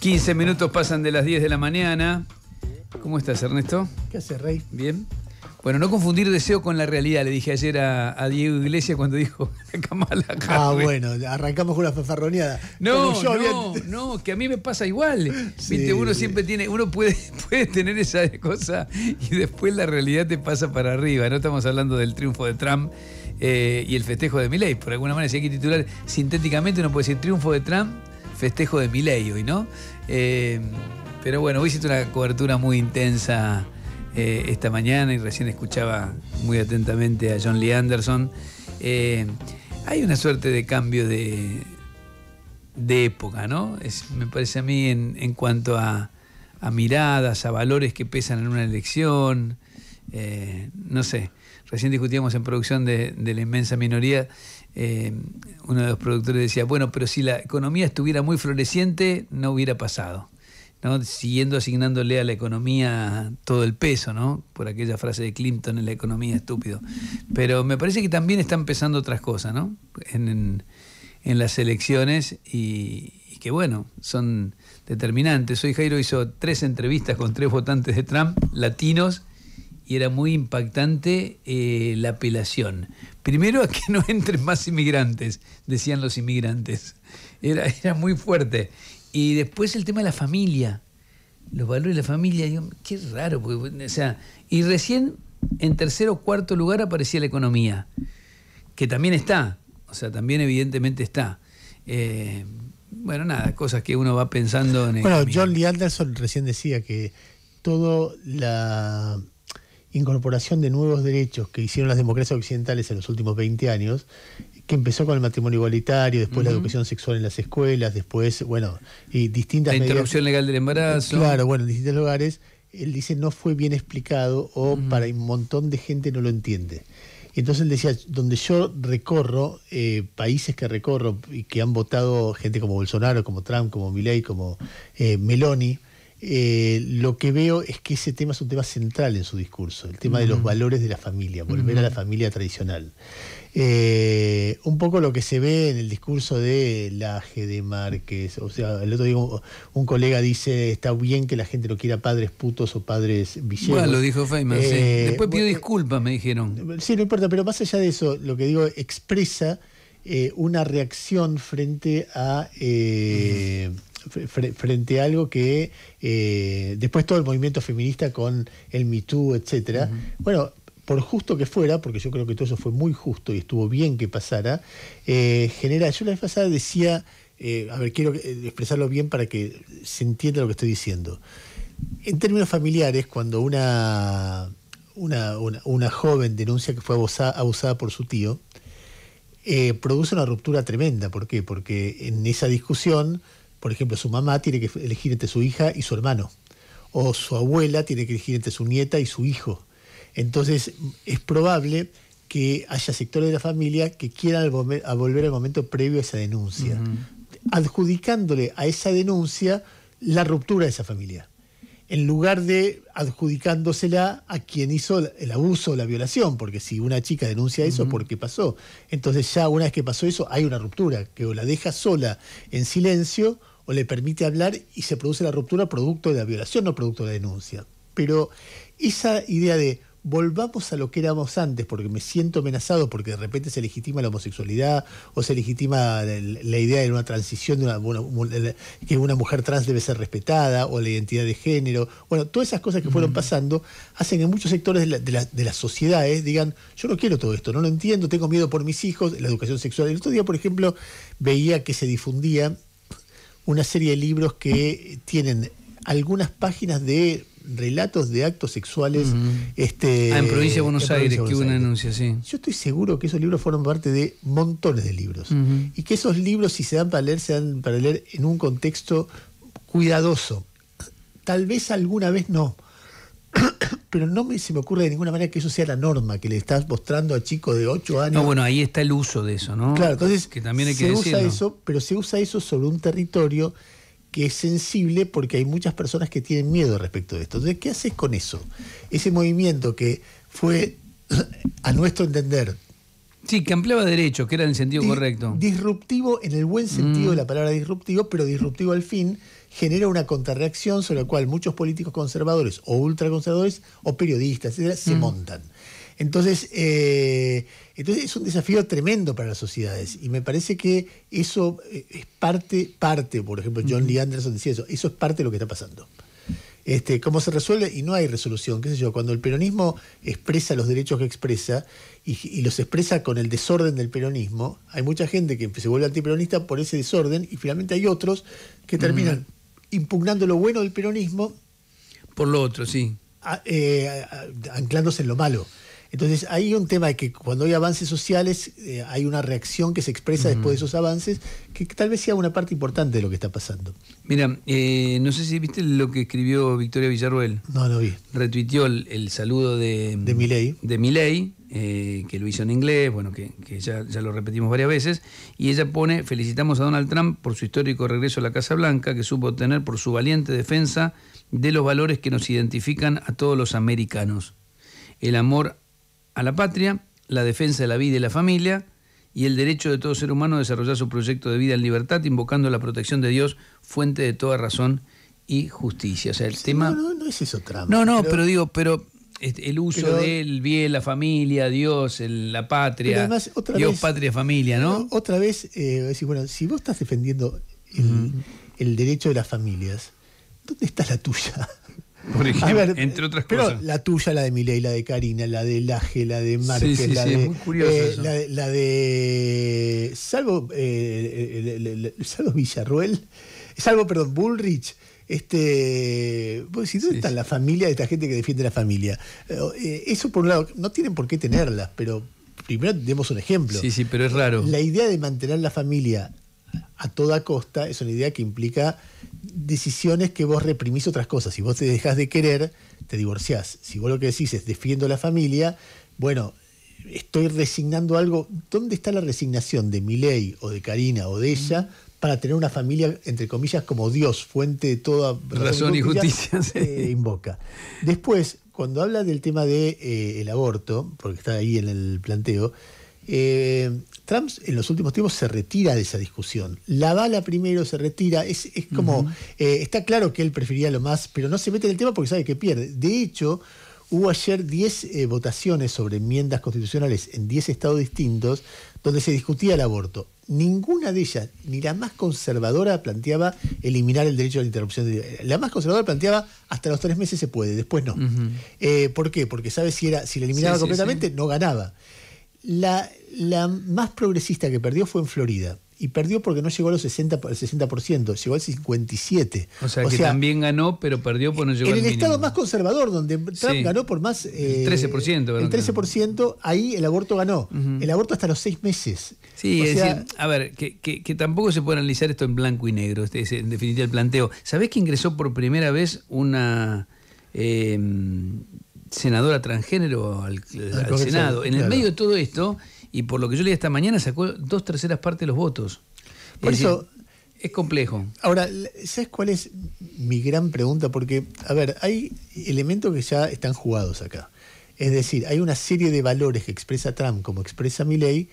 15 minutos pasan de las 10 de la mañana. ¿Cómo estás, Ernesto? ¿Qué haces, Rey? Bien. Bueno, no confundir deseo con la realidad, le dije ayer a, Diego Iglesias cuando dijo Ah, bueno, arrancamos con una fanfarroneada. No, no, no, que a mí me pasa igual. uno siempre tiene, uno puede, tener esa cosa y después la realidad te pasa para arriba. No estamos hablando del triunfo de Trump. Eh, y el festejo de Milley. Por alguna manera, si hay que titular sintéticamente, uno puede decir triunfo de Trump, festejo de Miley hoy, ¿no? Eh, pero bueno, hoy hiciste una cobertura muy intensa eh, esta mañana y recién escuchaba muy atentamente a John Lee Anderson. Eh, hay una suerte de cambio de, de época, ¿no? me parece a mí en, en cuanto a, miradas, a valores que pesan en una elección. Eh, no sé, recién discutíamos en producción de, la inmensa minoría, eh, uno de los productores decía, bueno, pero si la economía estuviera muy floreciente, no hubiera pasado. ¿no? siguiendo asignándole a la economía todo el peso, ¿no? por aquella frase de Clinton en la economía estúpido. Pero me parece que también están pesando otras cosas ¿no? en, las elecciones y, y, que bueno, son determinantes. Hoy Jairo hizo tres entrevistas con tres votantes de Trump, latinos, y era muy impactante eh, la apelación. Primero a que no entren más inmigrantes, decían los inmigrantes. Era, era muy fuerte. Y después el tema de la familia, los valores de la familia. qué raro, sea, y recién en tercer o cuarto lugar aparecía la economía, que también está, o sea, también evidentemente está. Eh, bueno, nada, cosas que uno va pensando en... Bueno, John Lee Anderson recién decía que todo la incorporación de nuevos derechos que hicieron las democracias occidentales en los últimos 20 años, que empezó con el matrimonio igualitario, después la educación sexual en las escuelas, después, bueno, y distintas... La interrupción legal del embarazo. Claro, bueno, en distintos lugares, él dice no fue bien explicado o para un montón de gente no lo entiende. Entonces él decía, donde yo recorro, eh, países que recorro y que han votado gente como Bolsonaro, como Trump, como Milley, como eh, Meloni, eh, lo que veo es que ese tema es un tema central en su discurso, el tema de los valores de la familia, volver a la familia tradicional. Eh, un poco lo que se ve en el discurso de Laje, de Márquez, o sea, el otro día un, colega dice, está bien que la gente no quiera padres putos o padres villanos Bueno, lo dijo Feynman, eh, Después pidió disculpas, me dijeron. Sí, no importa, pero más allá de eso, lo que digo, expresa una reacción frente a... Mm frente a algo que eh, después todo el movimiento feminista con el Me Too, etcétera, bueno, por justo que fuera, porque yo creo que todo eso fue muy justo y estuvo bien que pasara, eh, genera, yo la vez pasada decía, eh, a ver, quiero eh, expresarlo bien para que se entienda lo que estoy diciendo. En términos familiares, cuando una, una, joven denuncia que fue abusada, por su tío, produce una ruptura tremenda. ¿Por qué? Porque en esa discusión por ejemplo, su mamá tiene que elegir entre su hija y su hermano, o su abuela tiene que elegir entre su nieta y su hijo. Entonces, es probable que haya sectores de la familia que quieran volver al momento previo a esa denuncia, adjudicándole a esa denuncia la ruptura de esa familia, en lugar de adjudicándosela a quien hizo el abuso o la violación, porque si una chica denuncia eso, ¿por qué porque pasó? Entonces ya una vez que pasó eso, hay una ruptura, que o la deja sola en silencio o le permite hablar y se produce la ruptura producto de la violación, no producto de la denuncia. Pero esa idea de volvamos a lo que éramos antes, porque me siento amenazado, porque de repente se legitima la homosexualidad o se legitima la idea de una transición, de una, que una mujer trans debe ser respetada o la identidad de género. Bueno, todas esas cosas que fueron pasando hacen que muchos sectores de, de las sociedades digan, yo no quiero todo esto, no lo entiendo, tengo miedo por mis hijos, la educación sexual. El otro día, por ejemplo, veía que se difundía una serie de libros que tienen algunas páginas de relatos de actos sexuales. este, ah, en Provincia de Buenos Aires, que hubo una denuncia, sí. Yo estoy seguro que esos libros fueron parte de montones de libros. Y que esos libros, si se dan para leer, se dan para leer en un contexto cuidadoso. Tal vez alguna vez no, pero no se me ocurre de ninguna manera que eso sea la norma, que le estás mostrando a chicos de 8 años. No, bueno, ahí está el uso de eso, ¿no? Claro, entonces se usa eso, pero se usa eso sobre un territorio que es sensible porque hay muchas personas que tienen miedo respecto de esto. Entonces, ¿qué haces con eso? Ese movimiento que fue, a nuestro entender, Sí, que ampliaba derechos, que era en el sentido correcto. Disruptivo en el buen sentido de mm. la palabra disruptivo, pero disruptivo al fin, genera una contrarreacción sobre la cual muchos políticos conservadores o ultraconservadores o periodistas, etcétera, se mm. montan. Entonces, eh, entonces es un desafío tremendo para las sociedades y me parece que eso eh, es parte, parte, por ejemplo, John Lee Anderson decía eso, eso es parte de lo que está pasando. Este, cómo se resuelve y no hay resolución, qué sé yo, cuando el peronismo expresa los derechos que expresa y los expresa con el desorden del peronismo, hay mucha gente que se vuelve antiperonista por ese desorden y finalmente hay otros que terminan mm impugnando lo bueno del peronismo. Por lo otro, sí. Eh, anclándose en lo malo. Entonces, hay un tema de que cuando hay avances sociales, eh, hay una reacción que se expresa después de esos avances, que, tal vez sea una parte importante de lo que está pasando. Mira, eh, no sé si viste lo que escribió Victoria Villarruel. No, no vi. Retuiteó el, saludo de, de Milei. De Milei, eh, que lo hizo en inglés, bueno, que, ya, lo repetimos varias veces, y ella pone, felicitamos a Donald Trump por su histórico regreso a la Casa Blanca, que supo obtener por su valiente defensa de los valores que nos identifican a todos los americanos. El amor a la patria, la defensa de la vida y la familia, y el derecho de todo ser humano a desarrollar su proyecto de vida en libertad, invocando la protección de Dios, fuente de toda razón y justicia. O sea, el tema... No, no, es eso Trump. No, no, pero digo, pero el uso del bien, la familia, Dios, la patria, Dios, patria, familia, ¿no? Otra vez, eh, decir, bueno, si vos estás defendiendo el, derecho de las familias, ¿dónde está la tuya? Por ejemplo, entre otras pero La tuya, la de Milei, la de Karina, la de Laje, la de Márquez, sí, la, sí, eh, de, la, de, Salvo, eh, salvo Villarruel, salvo, perdón, Bullrich. Este, vos ¿dónde está la familia de esta gente que defiende la familia? Eh, eh, eso por un lado, no tienen por qué tenerlas, pero primero demos un ejemplo. Sí, sí, pero es raro. La idea de mantener la familia a toda costa es una idea que implica decisiones que vos reprimís otras cosas. Si vos te dejás de querer, te divorciás. Si vos lo que decís es defiendo la familia, bueno, estoy resignando algo. ¿Dónde está la resignación de miley o de Karina o de ella? para tener una familia, entre comillas, como Dios, fuente de toda razón y justicia, eh, invoca. Después, cuando habla del tema del de, eh, aborto, porque está ahí en el planteo, eh, Trump en los últimos tiempos se retira de esa discusión. La bala primero se retira. Es, como. está claro que él prefería lo más, pero no se mete en el tema porque sabe que pierde. De hecho, hubo ayer 10 votaciones sobre enmiendas constitucionales en 10 estados distintos donde se discutía el aborto ninguna de ellas, ni la más conservadora, planteaba eliminar el derecho a la interrupción. la más conservadora planteaba hasta los tres meses se puede, después no. Eh, ¿Por qué? Porque sabe si, era, si la eliminaba completamente, no ganaba. la, más progresista que perdió fue en Florida y perdió porque no llegó al 60, al 60%, llegó al 57%. O sea, que también ganó, pero perdió porque no llegó al mínimo. En el estado más conservador, donde Trump ganó por más... el 13%. Eh, ¿verdad? El 13%, ahí el aborto ganó. El aborto hasta los seis meses. Sí, es decir, a ver, que, que, tampoco se puede analizar esto en blanco y negro, este es en definitiva el planteo. ¿Sabés que ingresó por primera vez una... Eh, senadora transgénero al Senado. En el medio de todo esto, y por lo que yo leí esta mañana sacó dos terceras partes de los votos. Por eso es complejo. Ahora, ¿sabes cuál es mi gran pregunta? Porque, a ver, hay elementos que ya están jugados acá. Es decir, hay una serie de valores que expresa Trump como expresa ley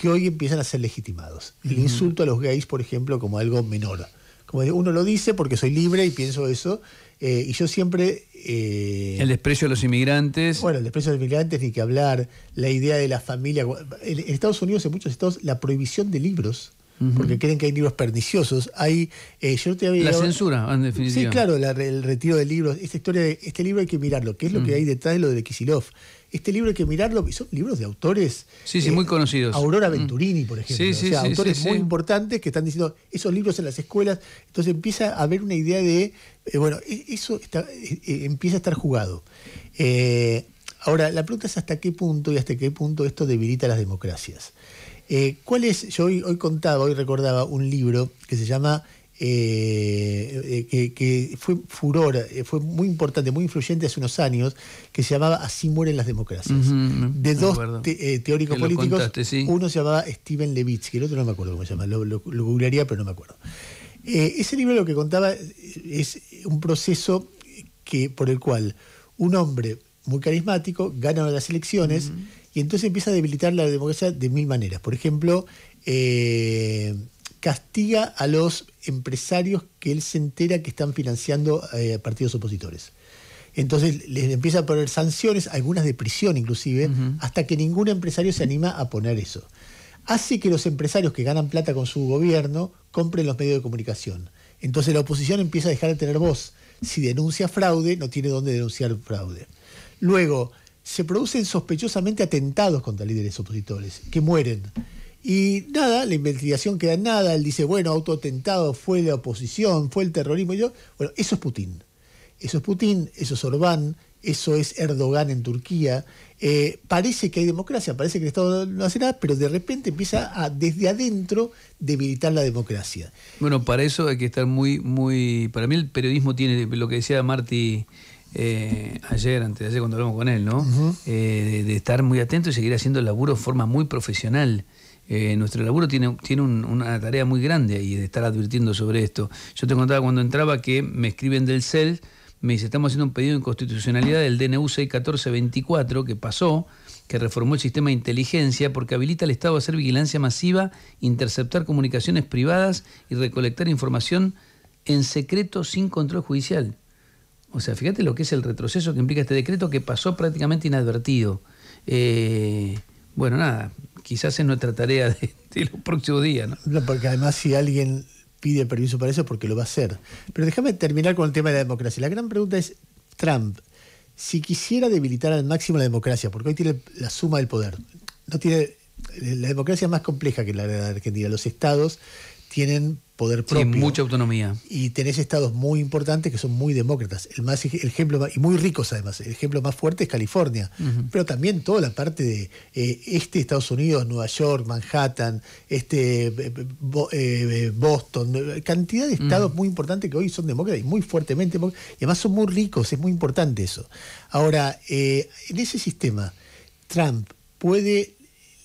que hoy empiezan a ser legitimados. El insulto a los gays, por ejemplo, como algo menor como uno lo dice porque soy libre y pienso eso, eh, y yo siempre... Eh, el desprecio a los inmigrantes. Bueno, el desprecio a los inmigrantes, ni que hablar, la idea de la familia. En Estados Unidos, en muchos estados, la prohibición de libros. Porque creen que hay libros perniciosos. Hay, eh, yo te había la censura, en definitiva. Sí, claro, el retiro de libros. Esta historia de este libro hay que mirarlo. ¿Qué es lo que hay detrás de lo de Kisilov? Este libro hay que mirarlo, son libros de autores. Sí, sí, muy eh, conocidos. Aurora mm. Venturini, por ejemplo. autores muy importantes que están diciendo esos libros en las escuelas. Entonces empieza a haber una idea de, eh, bueno, e-, eso e-, e-, empieza a estar jugado. Eh, ahora, la pregunta es hasta qué punto y hasta qué punto esto debilita las democracias. ¿Cuál es? Yo hoy contaba, hoy recordaba un libro que se llama eh, eh, que, fue furor, eh, fue muy importante, muy influyente hace unos años, que se llamaba Así mueren las democracias. de dos teóricos políticos, uno se llamaba Steven Levitsky, el otro no me acuerdo cómo se llama, lo, googlearía pero no me acuerdo. ese libro lo que contaba es un proceso que, por el cual un hombre muy carismático gana las elecciones y entonces empieza a debilitar la democracia de mil maneras. Por ejemplo, eh, castiga a los empresarios que él se entera que están financiando eh, partidos opositores. Entonces les empieza a poner sanciones, algunas de prisión inclusive, hasta que ningún empresario se anima a poner eso. Hace que los empresarios que ganan plata con su gobierno compren los medios de comunicación. Entonces la oposición empieza a dejar de tener voz. Si denuncia fraude, no tiene dónde denunciar fraude. Luego, se producen sospechosamente atentados contra líderes opositores, que mueren. Y nada, la investigación queda en nada. Él dice, bueno, autoatentado, fue la oposición, fue el terrorismo. Y yo, bueno, eso es Putin. Eso es Putin, eso es Orbán, eso es Erdogan en Turquía. Eh, parece que hay democracia, parece que el Estado no hace nada, pero de repente empieza a, desde adentro, debilitar la democracia. Bueno, para eso hay que estar muy, muy. Para mí el periodismo tiene lo que decía Marty. Eh, ayer, antes de ayer cuando hablamos con él, ¿no? Eh, de, estar muy atento y seguir haciendo el laburo de forma muy profesional. Eh, nuestro laburo tiene, tiene una tarea muy grande ahí de estar advirtiendo sobre esto. Yo te contaba cuando entraba que me escriben del CEL, me dice, estamos haciendo un pedido de inconstitucionalidad del DNU 61424 que pasó, que reformó el sistema de inteligencia porque habilita al Estado a hacer vigilancia masiva, interceptar comunicaciones privadas y recolectar información en secreto sin control judicial. O sea, fíjate lo que es el retroceso que implica este decreto que pasó prácticamente inadvertido. Eh, bueno, nada, quizás es nuestra tarea de, los próximos días. ¿no? porque además si alguien pide permiso para eso, porque lo va a hacer. Pero déjame terminar con el tema de la democracia. La gran pregunta es, Trump, si quisiera debilitar al máximo la democracia, porque hoy tiene la suma del poder, no tiene... La democracia es más compleja que la de Argentina. Los estados tienen poder propio. Tienen mucha autonomía. Y tenés estados muy importantes que son muy demócratas. El más ejemplo y muy ricos además. El ejemplo más fuerte es California, pero también toda la parte de eh, este Estados Unidos, Nueva York, Manhattan, este eh, eh, Boston, cantidad de estados muy importantes que hoy son demócratas y muy fuertemente y además son muy ricos. Es muy importante eso. Ahora en ese sistema Trump puede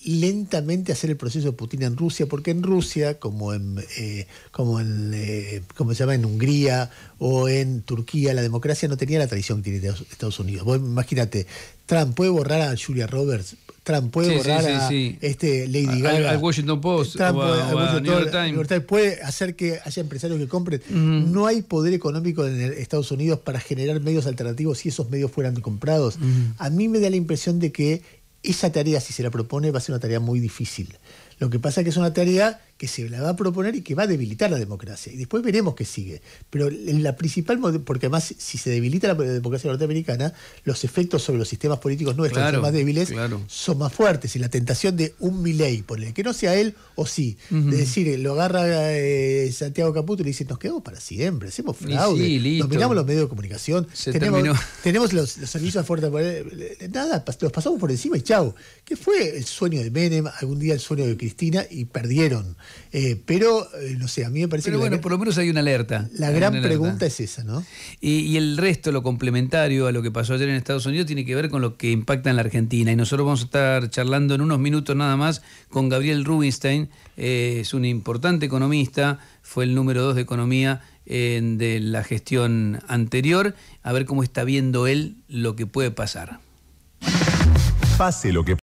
lentamente hacer el proceso de Putin en Rusia, porque en Rusia, como en, eh, eh, como se llama, en Hungría o en Turquía, la democracia no tenía la tradición que tiene Estados Unidos. imagínate, Trump puede borrar a Julia Roberts, Trump puede borrar a este Lady Gaga. Al, Washington Post. Puede hacer que haya empresarios que compren. No hay poder económico en Estados Unidos para generar medios alternativos si esos medios fueran comprados. A mí me da la impresión de que esa tarea, si se la propone, va a ser una tarea muy difícil. Lo que pasa es que es una tarea que se la va a proponer y que va a debilitar la democracia. Y después veremos qué sigue. Pero la principal, porque además si se debilita la democracia norteamericana, los efectos sobre los sistemas políticos nuestros, son más débiles, son más fuertes. Y la tentación de un Milei, por el que no sea él o sí, es de decir, lo agarra eh, Santiago Caputo y le dice, nos quedamos para siempre, hacemos fraude, dominamos los medios de comunicación, tenemos, los, servicios servicios fuertes, eh, nada, los pasamos por encima y chao ¿Qué fue el sueño de Menem, algún día el sueño de Cristina y perdieron? Eh, pero, eh, no sé, a mí me parece pero bueno, por lo menos hay una alerta. La gran pregunta es esa, ¿no? Y, el resto, lo complementario a lo que pasó ayer en Estados Unidos, tiene que ver con lo que impacta en la Argentina. Y nosotros vamos a estar charlando en unos minutos nada más con Gabriel Rubinstein. Eh, es un importante economista, fue el número dos de economía de la gestión anterior, a ver cómo está viendo él lo que puede pasar. Pase lo que